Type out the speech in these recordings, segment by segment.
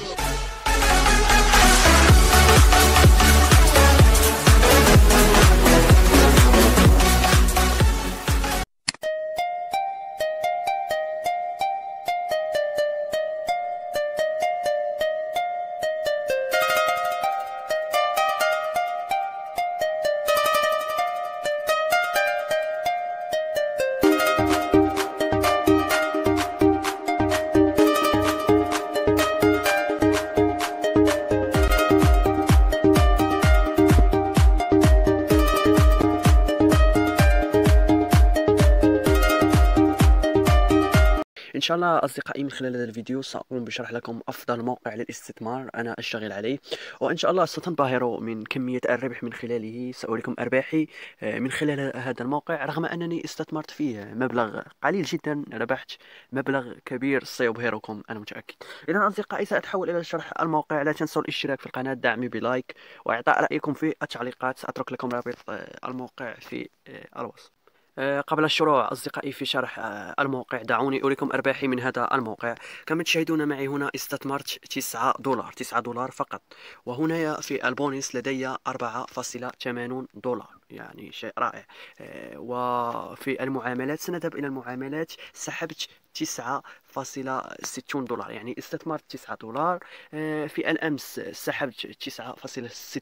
music. ان شاء الله اصدقائي من خلال هذا الفيديو ساقوم بشرح لكم افضل موقع للاستثمار انا اشتغل عليه وان شاء الله ستنبهروا من كميه الربح من خلاله ساريكم ارباحي آه، من خلال هذا الموقع رغم انني استثمرت فيه مبلغ قليل جدا ربحت مبلغ كبير سيبهركم انا متاكد اذا اصدقائي ساتحول الى شرح الموقع لا تنسوا الاشتراك في القناه دعمي بلايك واعطاء رايكم في التعليقات ساترك لكم رابط آه، الموقع في آه، الوصف آه، قبل الشروع أصدقائي في شرح آه، الموقع دعوني أريكم أرباحي من هذا الموقع كما تشاهدون معي هنا استثمرت 9 دولار 9 دولار فقط وهنا في البونس لدي 4.80 دولار يعني شيء رائع آه، وفي المعاملات سنذهب إلى المعاملات سحبت ستون دولار يعني استثمرت 9 دولار آه، في الأمس سحبت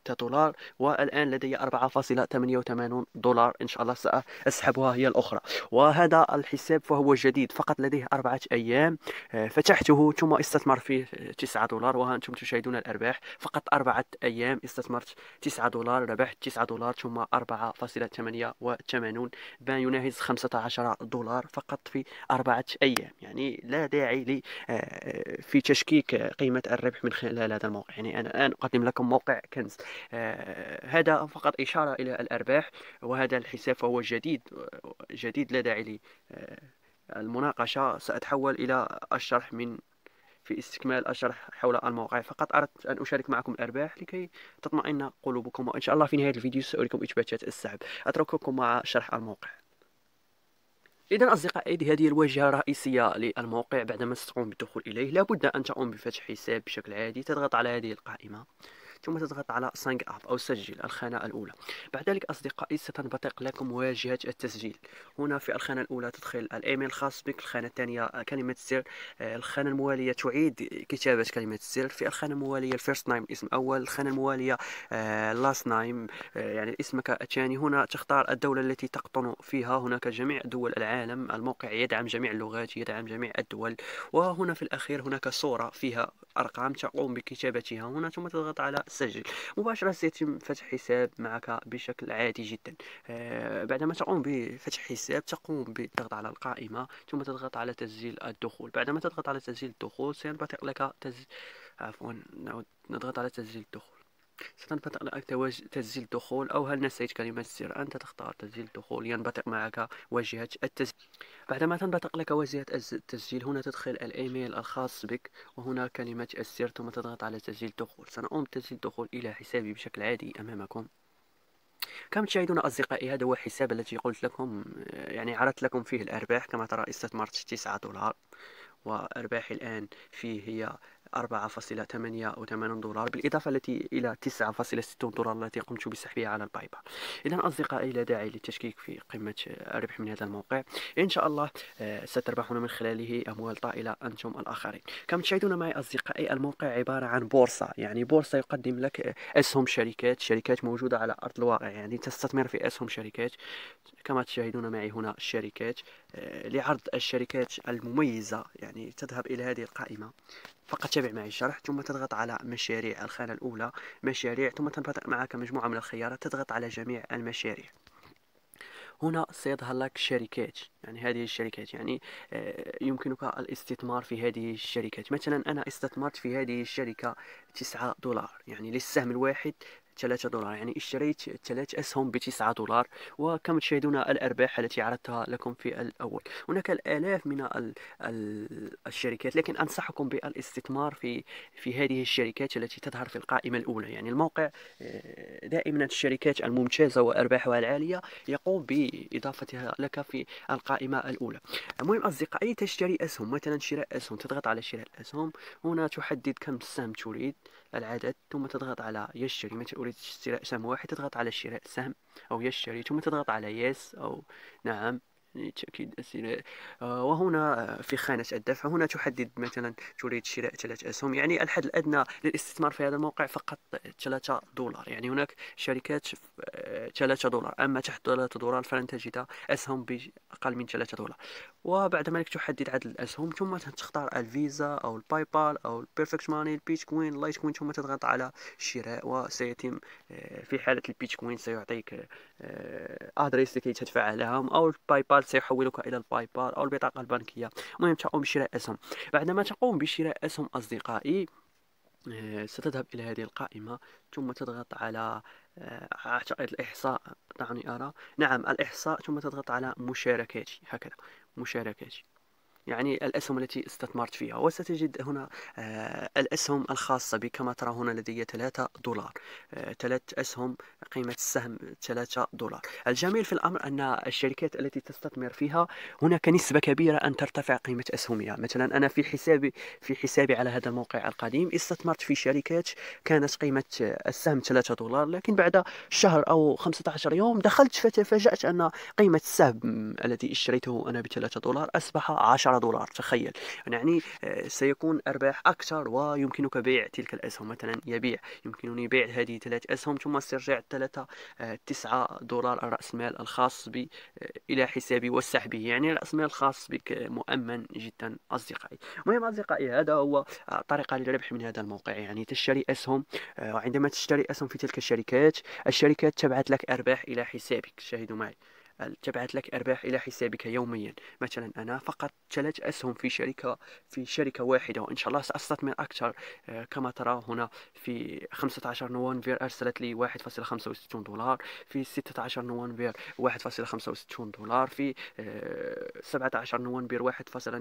9.6 دولار والآن لدي 4.88 دولار إن شاء الله سأسحبها هي الأخرى وهذا الحساب فهو جديد فقط لديه أربعة أيام آه، فتحته ثم استثمر فيه 9 دولار وها أنتم تشاهدون الأرباح فقط أربعة أيام استثمرت 9 دولار ربحت 9 دولار ثم 4 4.88 بان يناهز 15 دولار فقط في أربعة أيام يعني لا داعي لي آه، آه، في تشكيك قيمة الربح من خلال هذا الموقع يعني أنا الآن أقدم لكم موقع كنز آه، هذا فقط إشارة إلى الأرباح وهذا الحساب فهو جديد جديد لا داعي لي المناقشة سأتحول إلى الشرح من في استكمال الشرح حول الموقع فقط أردت أن أشارك معكم الأرباح لكي تطمئن قلوبكم وإن شاء الله في نهاية الفيديو سأريكم إثباتات السحب أترككم مع شرح الموقع إذا أصدقائي هذه الواجهة الرئيسية للموقع بعدما ستقوم بالدخول إليه لابد أن تقوم بفتح حساب بشكل عادي تضغط على هذه القائمة ثم تضغط على سانج اب أو سجل الخانة الأولى بعد ذلك أصدقائي ستنبثق لكم واجهة التسجيل هنا في الخانة الأولى تدخل الإيميل الخاص بك الخانة الثانية كلمة السر الخانة الموالية تعيد كتابة كلمة السر في الخانة الموالية الفيرست نايم اسم اول الخانة الموالية لاست آه، نايم آه، يعني اسمك الثاني هنا تختار الدولة التي تقطن فيها هناك جميع دول العالم الموقع يدعم جميع اللغات يدعم جميع الدول وهنا في الأخير هناك صورة فيها أرقام تقوم بكتابتها هنا ثم تضغط على سجل مباشرة سيتم فتح حساب معك بشكل عادي جدا آه، بعدما تقوم بفتح حساب تقوم بالضغط على القائمة ثم تضغط على تسجيل الدخول بعدما تضغط على تسجيل الدخول سينبثق لك تسجيل عفوا نعود نضغط على تسجيل الدخول ستنبطئ لك تسجيل الدخول أو هل نسيت كلمة السر أنت تختار تسجيل الدخول ينبطئ معك واجهة التسجيل بعدما تنبطئ لك واجهة التسجيل هنا تدخل الإيميل الخاص بك وهنا كلمة السر ثم تضغط على تسجيل الدخول سنقوم بتسجيل الدخول إلى حسابي بشكل عادي أمامكم كما تشاهدون أصدقائي هذا هو الحساب الذي قلت لكم يعني عرضت لكم فيه الأرباح كما ترى استثمرت 9 دولار وأرباحي الآن فيه هي 4.88 دولار بالإضافة التي إلى 9.60 دولار التي قمت بسحبها على الباي إذا أصدقائي لا داعي للتشكيك في قمة الربح من هذا الموقع إن شاء الله آه، ستربحون من خلاله أموال طائلة أنتم الآخرين كما تشاهدون معي أصدقائي الموقع عبارة عن بورصة يعني بورصة يقدم لك آه، أسهم شركات شركات موجودة على أرض الواقع يعني تستثمر في أسهم شركات كما تشاهدون معي هنا الشركات آه، لعرض الشركات المميزة يعني تذهب إلى هذه القائمة فقط تابع معي الشرح ثم تضغط على مشاريع الخانة الأولى مشاريع ثم تنبطئ معك مجموعة من الخيارات تضغط على جميع المشاريع هنا سيظهر لك شركات يعني هذه الشركات يعني آه، يمكنك الاستثمار في هذه الشركات مثلا أنا استثمرت في هذه الشركة 9 دولار يعني للسهم الواحد 3 دولار يعني اشتريت 3 أسهم ب 9 دولار وكما تشاهدون الأرباح التي عرضتها لكم في الأول هناك الآلاف من الـ الـ الشركات لكن أنصحكم بالاستثمار في في هذه الشركات التي تظهر في القائمة الأولى يعني الموقع آه، دائما الشركات الممتازة وأرباحها العالية يقوم بإضافتها لك في القائمة الأولى المهم أصدقائي تشتري أسهم مثلا شراء أسهم تضغط على شراء الأسهم هنا تحدد كم سهم تريد العدد ثم تضغط على يشتري مثلا تريد شراء سهم واحد تضغط على شراء سهم أو يشتري ثم تضغط على يس أو نعم تأكيد أسئلة آه، وهنا آه، في خانة الدفع هنا تحدد مثلا تريد شراء ثلاث أسهم يعني الحد الأدنى للاستثمار في هذا الموقع فقط 3 دولار يعني هناك شركات 3 آه، دولار أما تحت 3 دولار فلن تجد أسهم بأقل من 3 دولار وبعد ما تحدد عدد الاسهم ثم تختار الفيزا او الباي بال او البيرفكت ماني البيتكوين اللايت كوين ثم تضغط على شراء وسيتم آه، في حاله البيتكوين سيعطيك آه، ادريس لكي تدفع لهم او الباي بال سيحولك الى الباي بال او البطاقه البنكيه المهم تقوم بشراء اسهم بعدما تقوم بشراء اسهم اصدقائي آه، ستذهب إلى هذه القائمة ثم تضغط على أعتقد آه، الإحصاء دعني أرى نعم الإحصاء ثم تضغط على مشاركاتي هكذا مشاركاتي يعني الأسهم التي استثمرت فيها وستجد هنا آه، الأسهم الخاصة بك كما ترى هنا لدي 3 دولار 3 آه، أسهم قيمة السهم 3 دولار الجميل في الأمر أن الشركات التي تستثمر فيها هناك نسبة كبيرة أن ترتفع قيمة أسهمها مثلا أنا في حسابي في حسابي على هذا الموقع القديم استثمرت في شركات كانت قيمة السهم 3 دولار لكن بعد شهر أو 15 يوم دخلت فتفاجأت أن قيمة السهم الذي اشتريته أنا ب 3 دولار أصبح 10 10 دولار تخيل يعني آه، سيكون أرباح أكثر ويمكنك بيع تلك الأسهم مثلا يبيع يمكنني بيع هذه ثلاث أسهم ثم استرجاع الثلاثة 9 آه، دولار رأس المال الخاص بي آه، إلى حسابي وسحبه يعني رأس المال الخاص بك مؤمن جدا أصدقائي المهم أصدقائي هذا هو طريقة للربح من هذا الموقع يعني تشتري أسهم وعندما تشتري أسهم في تلك الشركات الشركات تبعث لك أرباح إلى حسابك شاهدوا معي تبعث لك أرباح إلى حسابك يوميا مثلا أنا فقط ثلاث أسهم في شركة في شركة واحدة وإن شاء الله سأستثمر أكثر آه، كما ترى هنا في 15 نوفمبر أرسلت لي 1.65 دولار في 16 نوفمبر 1.65 دولار في 17 آه، نوفمبر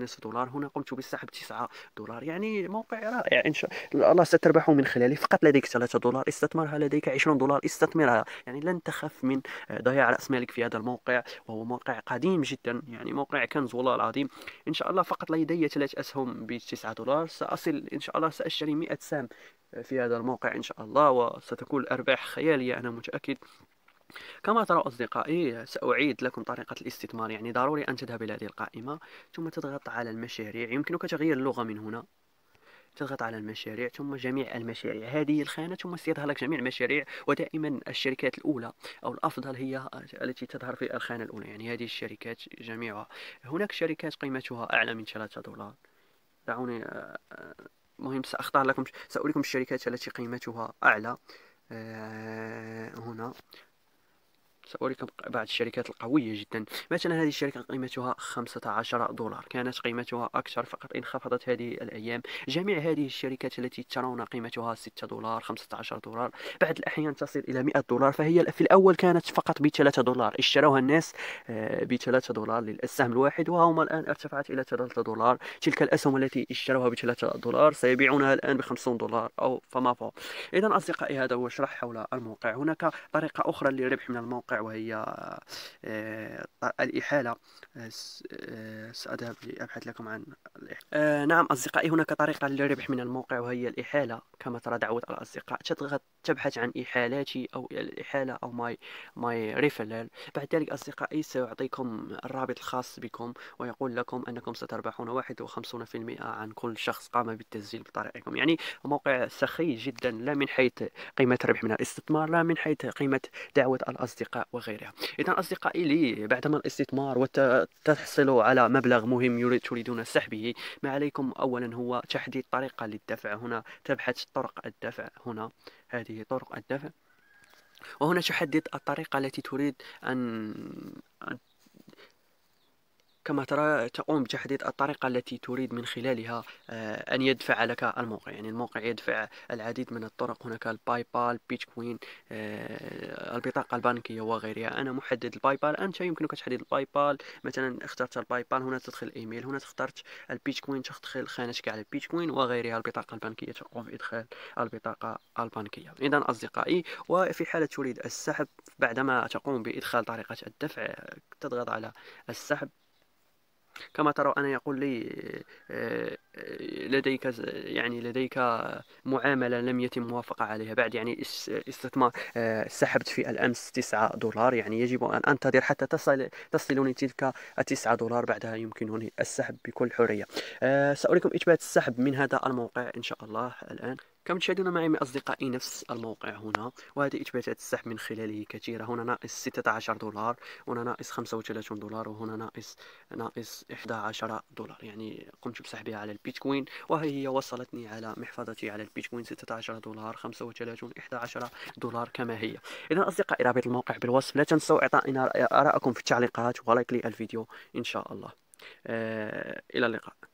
1.5 دولار هنا قمت بسحب 9 دولار يعني موقع رائع إن شاء الله ستربح من خلاله فقط لديك 3 دولار استثمرها لديك 20 دولار استثمرها يعني لن تخف من آه، ضياع رأس مالك في هذا الموقع الموقع وهو موقع قديم جدا يعني موقع كنز والله العظيم ان شاء الله فقط لدي ثلاث اسهم ب 9 دولار ساصل ان شاء الله ساشتري 100 سهم في هذا الموقع ان شاء الله وستكون الارباح خياليه انا متاكد كما ترى أصدقائي سأعيد لكم طريقة الاستثمار يعني ضروري أن تذهب إلى هذه القائمة ثم تضغط على المشاريع يمكنك تغيير اللغة من هنا تضغط على المشاريع ثم جميع المشاريع هذه الخانة ثم سيظهر لك جميع المشاريع ودائما الشركات الأولى أو الأفضل هي التي تظهر في الخانة الأولى يعني هذه الشركات جميعها هناك شركات قيمتها أعلى من 3 دولار دعوني آه، آه، مهم سأختار لكم سأريكم الشركات التي قيمتها أعلى آه، هنا سأريكم بعض الشركات القوية جدا مثلا هذه الشركة قيمتها 15 دولار كانت قيمتها أكثر فقط انخفضت هذه الأيام جميع هذه الشركات التي ترون قيمتها 6 دولار 15 دولار بعد الأحيان تصل إلى 100 دولار فهي في الأول كانت فقط ب 3 دولار اشتروها الناس آه، ب 3 دولار للسهم الواحد وهم الآن ارتفعت إلى 3 دولار تلك الأسهم التي اشتروها ب 3 دولار سيبيعونها الآن ب 50 دولار أو فما فوق إذا أصدقائي هذا هو شرح حول الموقع هناك طريقة أخرى للربح من الموقع الواقع وهي آه، الإحالة آه، آه، سأذهب لأبحث لكم عن الإحالة. نعم أصدقائي هناك طريقة للربح من الموقع وهي الإحالة كما ترى دعوة الأصدقاء تضغط تبحث عن إحالاتي أو الإحالة أو ماي ماي ريفلر بعد ذلك أصدقائي سيعطيكم الرابط الخاص بكم ويقول لكم أنكم ستربحون 51% عن كل شخص قام بالتسجيل بطريقكم يعني موقع سخي جدا لا من حيث قيمة ربح من الاستثمار لا من حيث قيمة دعوة الأصدقاء وغيرها إذا أصدقائي لي بعدما الاستثمار وتحصلوا على مبلغ مهم يريد تريدون سحبه ما عليكم أولا هو تحديد طريقة للدفع هنا تبحث طرق الدفع هنا هذه طرق الدفع وهنا تحدد الطريقة التي تريد أن, أن كما ترى تقوم بتحديد الطريقة التي تريد من خلالها آه، أن يدفع لك الموقع يعني الموقع يدفع العديد من الطرق هناك الباي بال بيتش كوين البطاقة البنكية وغيرها أنا محدد الباي بال أنت يمكنك تحديد الباي بال مثلا اخترت الباي بال هنا تدخل الإيميل هنا اخترت البيتش كوين تدخل خانتك على البيتش كوين وغيرها البطاقة البنكية تقوم بإدخال البطاقة البنكية إذا أصدقائي وفي حالة تريد السحب بعدما تقوم بإدخال طريقة الدفع تضغط على السحب كما ترى أنا يقول لي آه، آه، لديك يعني لديك معاملة لم يتم موافقة عليها بعد يعني استثمار آه، سحبت في الأمس 9 دولار يعني يجب أن أنتظر حتى تصل تصلني تلك 9 دولار بعدها يمكنني السحب بكل حرية سأريكم إثبات السحب من هذا الموقع إن شاء الله الآن كما تشاهدون معي من أصدقائي نفس الموقع هنا وهذه إثباتات السحب من خلاله كثيرة هنا ناقص 16 دولار هنا ناقص 35 دولار وهنا ناقص ناقص 11 دولار يعني قمت بسحبها على البيتكوين وهي هي وصلتني على محفظتي على البيتكوين 16 دولار 35 11 دولار كما هي إذا أصدقائي رابط الموقع بالوصف لا تنسوا إعطائنا آرائكم في التعليقات ولايك للفيديو إن شاء الله آه إلى اللقاء